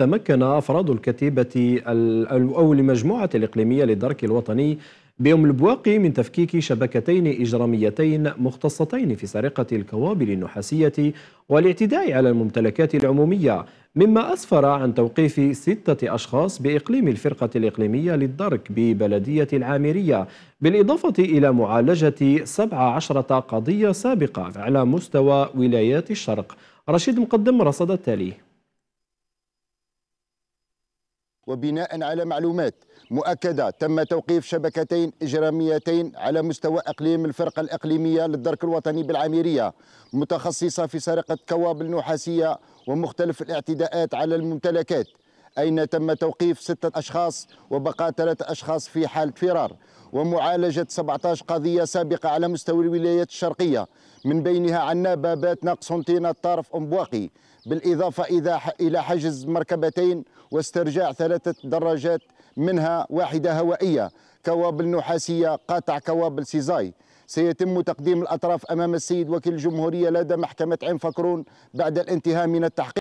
تمكن أفراد الكتيبة أو المجموعة الإقليمية للدرك الوطني بأم البواقي من تفكيك شبكتين إجراميتين مختصتين في سرقة الكوابل النحاسية والاعتداء على الممتلكات العمومية مما أسفر عن توقيف ستة أشخاص بإقليم الفرقة الإقليمية للدرك ببلدية العامرية بالإضافة إلى معالجة 17 قضية سابقة على مستوى ولايات الشرق رشيد مقدم رصد التالي وبناء على معلومات مؤكدة تم توقيف شبكتين إجراميتين على مستوى أقليم الفرقة الإقليمية للدرك الوطني بالعميرية متخصصة في سرقة كوابل نحاسية ومختلف الاعتداءات على الممتلكات أين تم توقيف ستة أشخاص وبقاء ثلاثة أشخاص في حالة فرار ومعالجة 17 قضية سابقة على مستوى الولايات الشرقية من بينها عنابة باتنا قسنطينة طرف بالإضافة إذا بالإضافة إلى حجز مركبتين واسترجاع ثلاثة دراجات منها واحدة هوائية كوابل نحاسية قاطع كوابل سيزاي سيتم تقديم الأطراف أمام السيد وكيل الجمهورية لدى محكمة عين فكرون بعد الانتهاء من التحقيق